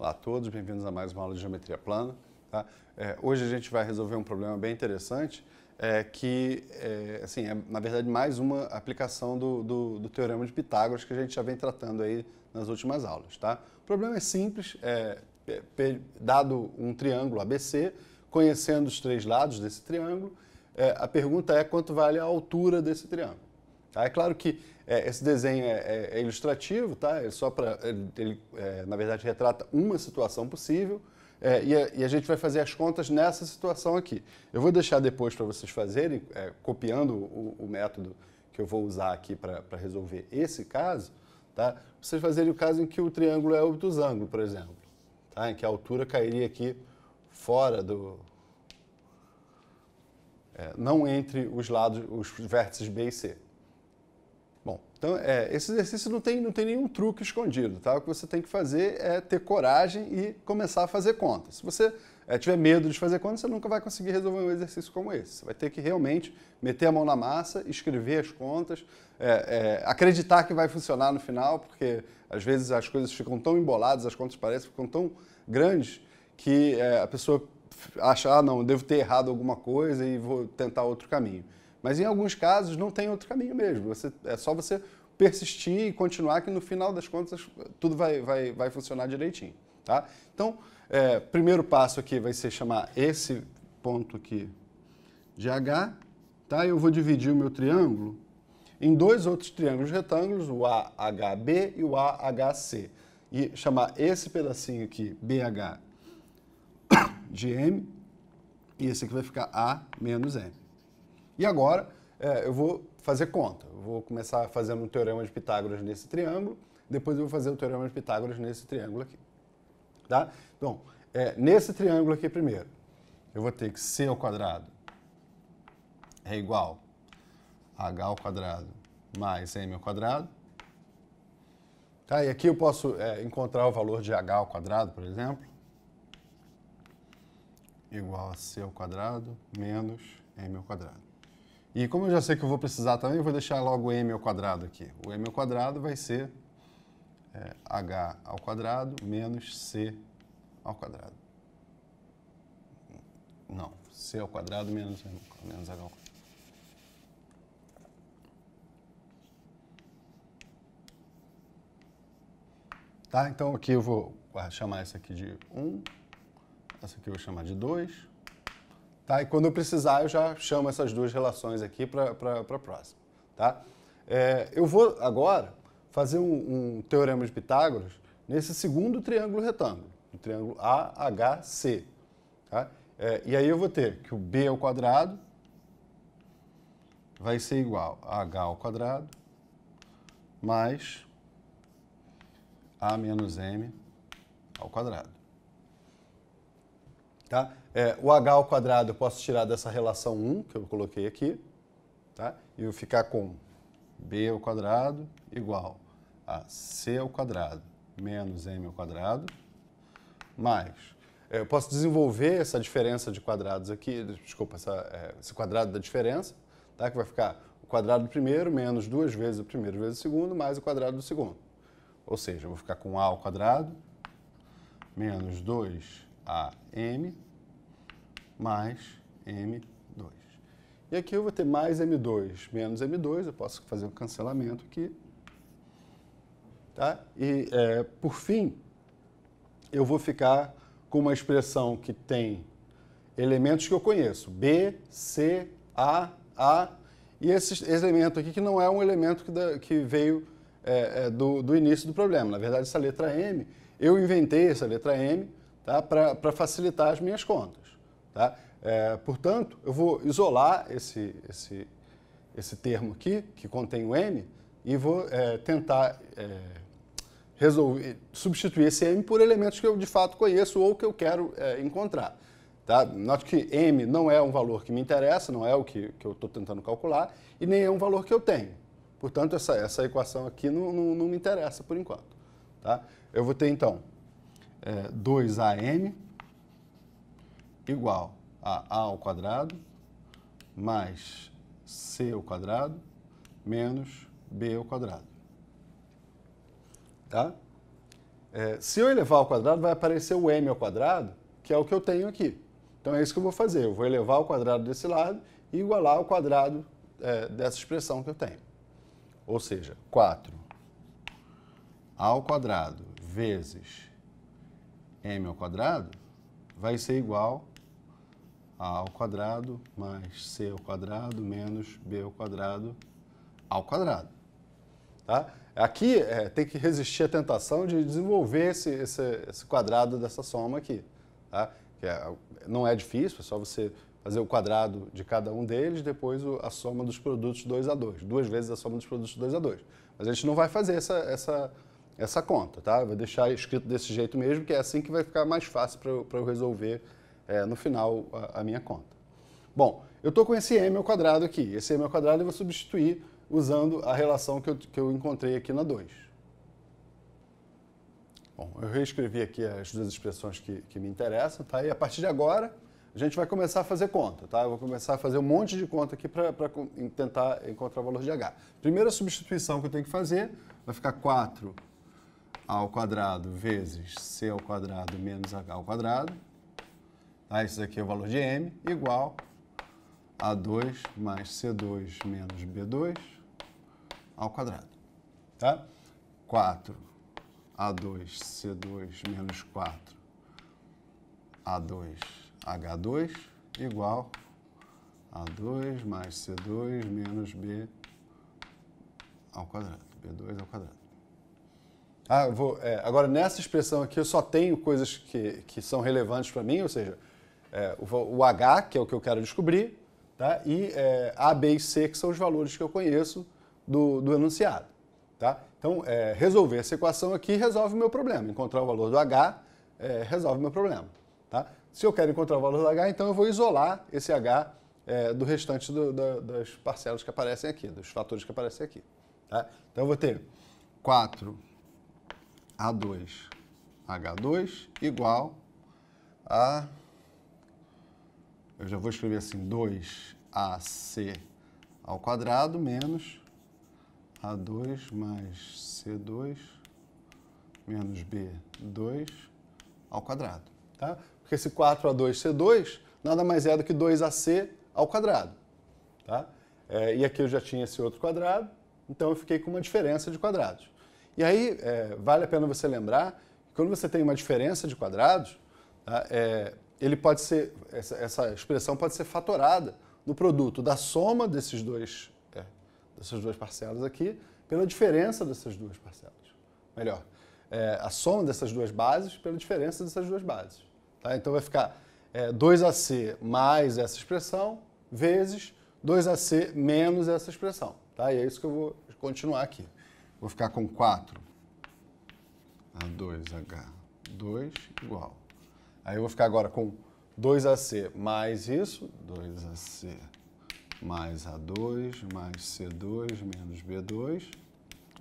Olá a todos, bem-vindos a mais uma aula de Geometria Plana. Tá? É, hoje a gente vai resolver um problema bem interessante, é, que é, assim, é, na verdade, mais uma aplicação do, do, do, Teorema de Pitágoras que a gente já vem tratando aí nas últimas aulas. Tá? O problema é simples, é, dado um triângulo ABC, conhecendo os três lados desse triângulo, é, a pergunta é quanto vale a altura desse triângulo. Tá? É claro que é, esse desenho é, é, é ilustrativo, tá? É só para ele, ele é, na verdade retrata uma situação possível. É, e a, e, a, gente vai fazer as contas nessa situação aqui. Eu vou deixar depois para vocês fazerem, copiando o, o, método que eu vou usar aqui para resolver esse caso, tá? Vocês fazerem o caso em que o triângulo é obtusângulo, por exemplo, tá? Em que a altura cairia aqui fora do, não entre os lados, os vértices B e C. Bom, então é, esse exercício não tem, não tem nenhum truque escondido, tá? O que você tem que fazer é ter coragem e começar a fazer conta. Se você é, tiver medo de fazer conta, você nunca vai conseguir resolver um exercício como esse. Você vai ter que realmente meter a mão na massa, escrever as contas, é, é acreditar que vai funcionar no final, porque às vezes as coisas ficam tão emboladas, as contas parecem ficam tão grandes que é, a pessoa acha, ah, não, devo ter errado alguma coisa e vou tentar outro caminho. Mas em alguns casos não tem outro caminho mesmo. Você, é só você persistir e continuar que no final das contas tudo vai, vai, vai funcionar direitinho. Tá? Então, é, primeiro passo aqui vai ser chamar esse ponto aqui de H. Tá? Eu vou dividir o meu triângulo em dois outros triângulos retângulos, o AHB e o AHC. E chamar esse pedacinho aqui, BH, de M, e esse aqui vai ficar A menos M. E agora é, eu vou fazer conta. Eu vou começar fazendo um teorema de Pitágoras nesse triângulo, depois eu vou fazer o teorema de Pitágoras nesse triângulo aqui. Tá? Então, é, nesse triângulo aqui primeiro, eu vou ter que C ao quadrado é igual a H ao quadrado mais M ao quadrado. Tá? E aqui eu posso é, encontrar o valor de H ao quadrado, por exemplo, igual a C ao quadrado menos M ao quadrado. E como eu já sei que eu vou precisar também, eu vou deixar logo m ao quadrado aqui. O m ao quadrado vai ser é, h ao quadrado menos c ao quadrado. Não, c ao quadrado menos, menos h ao quadrado. Tá? Então aqui eu vou ah, chamar essa aqui de 1, essa aqui eu vou chamar de 2, Tá? E quando eu precisar, eu já chamo essas duas relações aqui para a próxima. Tá? É, eu vou agora fazer um, um, teorema de Pitágoras nesse segundo triângulo retângulo, o triângulo AHC. Tá? É, e aí eu vou ter que o B ao quadrado vai ser igual a H ao quadrado mais A menos M ao quadrado. Tá? É, o h ao quadrado eu posso tirar dessa relação 1 que eu coloquei aqui tá? e eu ficar com b ao quadrado igual a c ao quadrado menos m ao quadrado mais é, eu posso desenvolver essa diferença de quadrados aqui, desculpa, essa, é, esse quadrado da diferença, tá? que vai ficar o quadrado do primeiro menos duas vezes o primeiro vezes o segundo, mais o quadrado do segundo. Ou seja, eu vou ficar com a ao quadrado menos 2 a M mais M2. E aqui eu vou ter mais M2 menos M2, eu posso fazer um cancelamento aqui. Tá? E, é, por fim, eu vou ficar com uma expressão que tem elementos que eu conheço, B, C, A, A, e esse elemento aqui que não é um elemento que, da, que veio é, é, do, do início do problema. Na verdade, essa letra M, eu inventei essa letra M tá? para facilitar as minhas contas. Tá? É, portanto, eu vou isolar esse, esse, esse termo aqui, que contém o M, e vou é, tentar é, resolver, substituir esse M por elementos que eu de fato conheço ou que eu quero é, encontrar. Tá? Note que M não é um valor que me interessa, não é o que, que eu estou tentando calcular, e nem é um valor que eu tenho. Portanto, essa, essa equação aqui não, não, não me interessa por enquanto. Tá? Eu vou ter, então, é, 2am igual a a ao quadrado mais c ao quadrado menos b ao quadrado. Tá? É, se eu elevar ao quadrado, vai aparecer o m ao quadrado, que é o que eu tenho aqui. Então é isso que eu vou fazer. Eu vou elevar ao quadrado desse lado e igualar ao quadrado é, dessa expressão que eu tenho. Ou seja, 4 ao quadrado vezes m ao quadrado vai ser igual a ao quadrado mais c ao quadrado menos b ao quadrado ao quadrado. Tá? Aqui é, tem que resistir à tentação de desenvolver esse, esse, esse quadrado dessa soma aqui. Tá? Que é, não é difícil, é só você fazer o quadrado de cada um deles, depois o, a soma dos produtos 2 a 2, duas vezes a soma dos produtos 2 a 2. Mas a gente não vai fazer essa, essa essa conta, tá? Vou deixar escrito desse jeito mesmo, que é assim que vai ficar mais fácil para eu resolver é, no final a, a, minha conta. Bom, eu estou com esse m ao quadrado aqui. Esse m ao quadrado eu vou substituir usando a relação que eu, que eu encontrei aqui na 2. Bom, eu reescrevi aqui as duas expressões que, que me interessam, tá? E a partir de agora, a gente vai começar a fazer conta, tá? Eu vou começar a fazer um monte de conta aqui para tentar encontrar o valor de H. Primeira substituição que eu tenho que fazer vai ficar 4 ao quadrado vezes c ao quadrado menos h ao quadrado, tá? isso aqui é o valor de m, igual a 2 mais c2 menos b2 ao quadrado. Tá? 4 a2 c2 menos 4 a2 h2 igual a 2 mais c2 menos b ao quadrado, b2 ao quadrado. Ah, vou, é, agora, nessa expressão aqui, eu só tenho coisas que, que são relevantes para mim, ou seja, é, o, o, H, que é o que eu quero descobrir, tá? e é, A, B e C, que são os valores que eu conheço do, do enunciado. Tá? Então, é, resolver essa equação aqui resolve o meu problema. Encontrar o valor do H é, resolve o meu problema. Tá? Se eu quero encontrar o valor do H, então eu vou isolar esse H é, do restante do, do, das parcelas que aparecem aqui, dos fatores que aparecem aqui. Tá? Então, eu vou ter 4 a2. H2 igual a... Eu já vou escrever assim, 2AC ao quadrado menos A2 mais C2 menos B2 ao quadrado. Tá? Porque esse 4A2C2 nada mais é do que 2AC ao quadrado. Tá? É, e aqui eu já tinha esse outro quadrado, então eu fiquei com uma diferença de quadrados. E aí é, vale a pena você lembrar que quando você tem uma diferença de quadrados, tá, é, ele pode ser essa, essa, expressão pode ser fatorada no produto da soma desses dois é, dessas duas parcelas aqui pela diferença dessas duas parcelas. Melhor, é, a soma dessas duas bases pela diferença dessas duas bases. Tá? Então vai ficar 2AC é, mais essa expressão vezes 2AC menos essa expressão. Tá? E é isso que eu vou continuar aqui. Vou ficar com 4. A2H, 2 igual. Aí eu vou ficar agora com 2AC mais isso, 2AC mais A2 mais C2 menos B2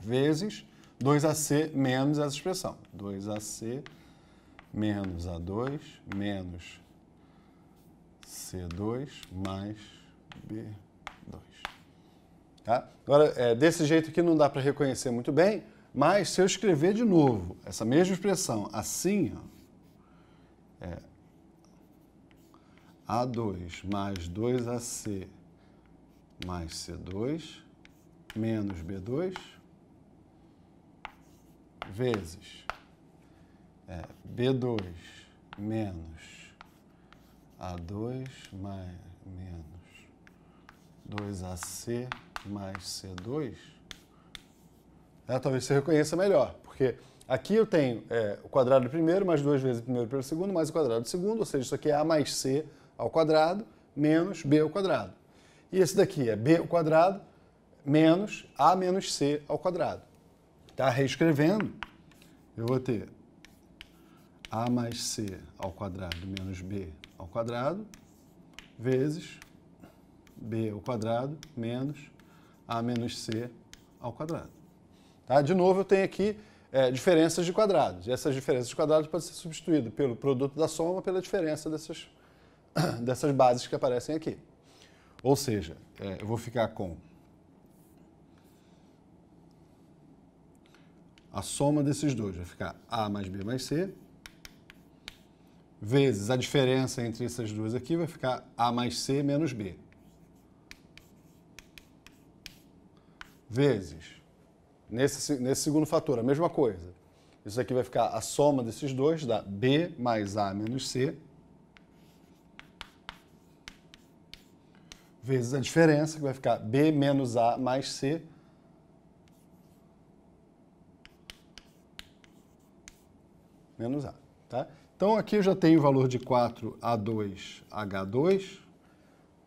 vezes 2AC menos essa expressão. 2AC menos A2 menos C2 mais B2. Tá? Agora, é, desse jeito aqui não dá para reconhecer muito bem, mas se eu escrever de novo essa mesma expressão assim, ó, é, A2 mais 2AC mais C2 menos B2 vezes é, B2 menos A2 mais, menos 2AC mais C2, é, né, talvez você reconheça melhor, porque aqui eu tenho é, o quadrado do primeiro mais duas vezes o primeiro pelo segundo mais o quadrado do segundo, ou seja, isso aqui é A mais C ao quadrado menos B ao quadrado. E esse daqui é B ao quadrado menos A menos C ao quadrado. Tá reescrevendo, eu vou ter A mais C ao quadrado menos B ao quadrado vezes B ao quadrado menos a menos c ao quadrado. Tá? De novo, eu tenho aqui é, diferenças de quadrados. E essas diferenças de quadrados podem ser substituídas pelo produto da soma pela diferença dessas, dessas bases que aparecem aqui. Ou seja, é, eu vou ficar com a soma desses dois vai ficar A mais B mais C, vezes a diferença entre essas duas aqui vai ficar A mais C menos B. vezes, nesse, nesse segundo fator, a mesma coisa. Isso aqui vai ficar a soma desses dois, dá B mais A menos C, vezes a diferença, que vai ficar B menos A mais C, menos A. Tá? Então, aqui eu já tenho o valor de 4A2H2,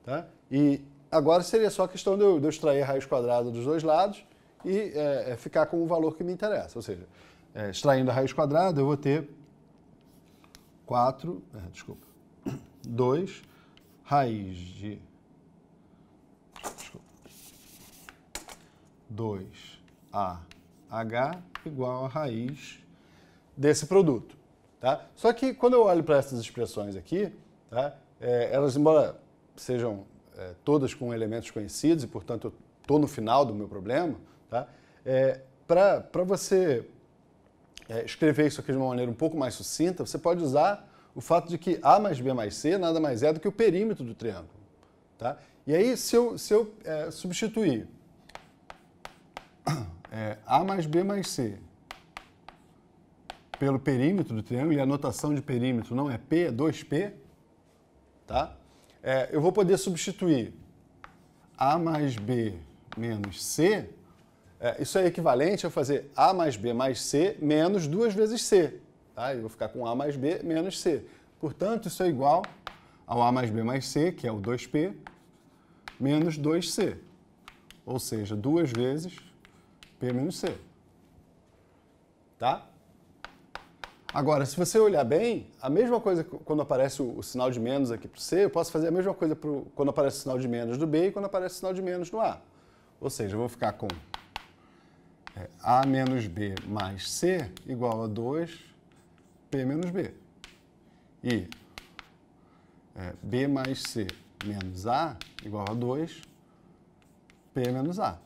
tá? e Agora seria só questão de eu, de eu extrair raiz quadrada dos dois lados e é, é, ficar com o valor que me interessa. Ou seja, é, extraindo a raiz quadrada, eu vou ter 4, é, desculpa, 2 raiz de... Desculpa. 2AH igual a raiz desse produto. Tá? Só que quando eu olho para essas expressões aqui, tá? É, elas, embora sejam é, todas com elementos conhecidos e, portanto, eu estou no final do meu problema, tá? é, para você é, escrever isso aqui de uma maneira um pouco mais sucinta, você pode usar o fato de que A mais B mais C nada mais é do que o perímetro do triângulo. Tá? E aí, se eu, se eu é, substituir é, A mais B mais C pelo perímetro do triângulo, e a notação de perímetro não é P, é 2P, tá? É, eu vou poder substituir A mais B menos C. É, isso é equivalente a fazer A mais B mais C menos duas vezes C. Tá? Eu vou ficar com A mais B menos C. Portanto, isso é igual ao A mais B mais C, que é o 2P, menos 2C. Ou seja, duas vezes P menos C. Tá? Agora, se você olhar bem, a mesma coisa quando aparece o, sinal de menos aqui para o C, eu posso fazer a mesma coisa pro, quando aparece o sinal de menos do B e quando aparece o sinal de menos do A. Ou seja, eu vou ficar com é, A menos B mais C igual a 2 P menos B. E é, B mais C menos A igual a 2 P menos A.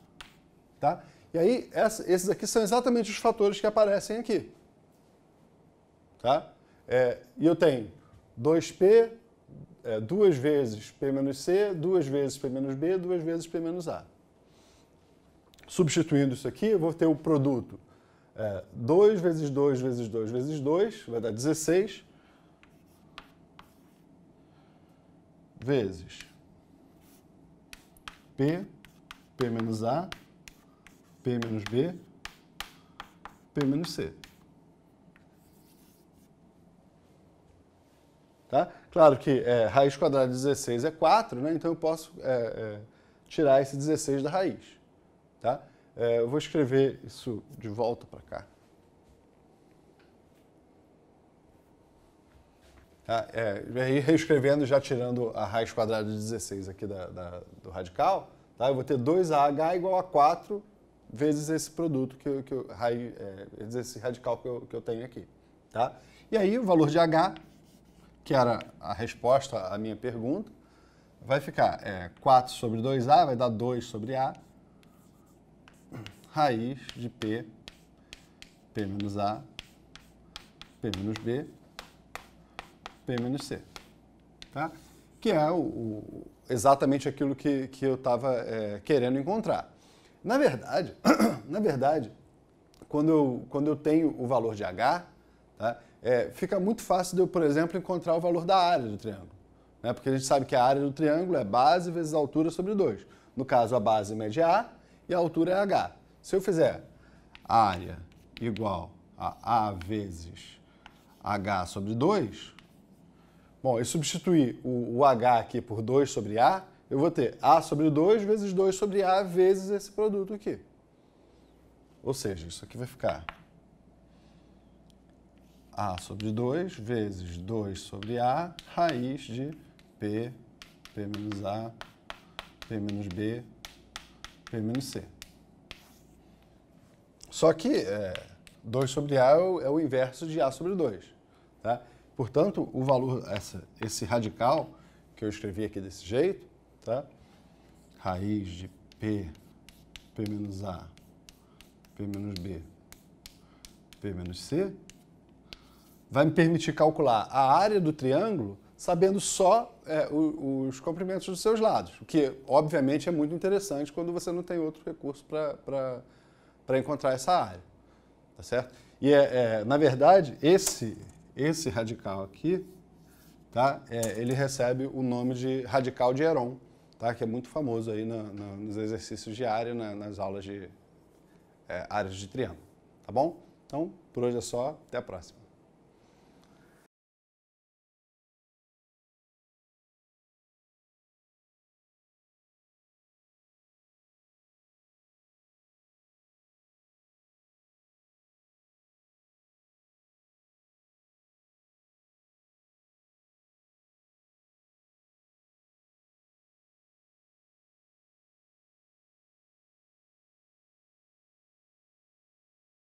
Tá? E aí, essa, esses aqui são exatamente os fatores que aparecem aqui. Tá? É, e eu tenho 2P, é, duas vezes P menos C, duas vezes P menos B, duas vezes P menos A. Substituindo isso aqui, eu vou ter o produto é, 2 vezes 2 vezes 2 vezes 2, vai dar 16, vezes P, P menos A, P menos B, P menos C. Tá? Claro que é, raiz quadrada de 16 é 4, né? então eu posso é, é, tirar esse 16 da raiz. Tá? É, eu vou escrever isso de volta para cá. Tá? É, aí reescrevendo, já tirando a raiz quadrada de 16 aqui da, da, do radical, tá? eu vou ter 2AH igual a 4 vezes esse produto, que, eu, que eu, raiz, é, esse radical que eu, que eu tenho aqui. Tá? E aí o valor de H que era a resposta à minha pergunta, vai ficar é, 4 sobre 2A, vai dar 2 sobre A, raiz de P, P menos A, P menos B, P menos C. Tá? Que é o, o exatamente aquilo que, que eu estava é, querendo encontrar. Na verdade, na verdade, quando eu, quando eu tenho o valor de H, Tá? É, fica muito fácil de eu, por exemplo, encontrar o valor da área do triângulo. Né? Porque a gente sabe que a área do triângulo é base vezes altura sobre 2. No caso, a base mede é A e a altura é H. Se eu fizer área igual a A vezes H sobre 2, bom, eu substituir o, o H aqui por 2 sobre A, eu vou ter A sobre 2 vezes 2 sobre A vezes esse produto aqui. Ou seja, isso aqui vai ficar a sobre 2 vezes 2 sobre A, raiz de P, P menos A, P menos B, P menos C. Só que é, 2 sobre A é, é o, inverso de A sobre 2. Tá? Portanto, o valor, essa, esse radical que eu escrevi aqui desse jeito, tá? raiz de P, P menos A, P menos B, P menos C, vai me permitir calcular a área do triângulo sabendo só é, os comprimentos dos seus lados, o que obviamente é muito interessante quando você não tem outro recurso para encontrar essa área, tá certo? E é, é, na verdade esse esse radical aqui, tá? É, ele recebe o nome de radical de Heron, tá? Que é muito famoso aí na, na, nos exercícios de área, na, nas aulas de é, áreas de triângulo, tá bom? Então por hoje é só, até a próxima.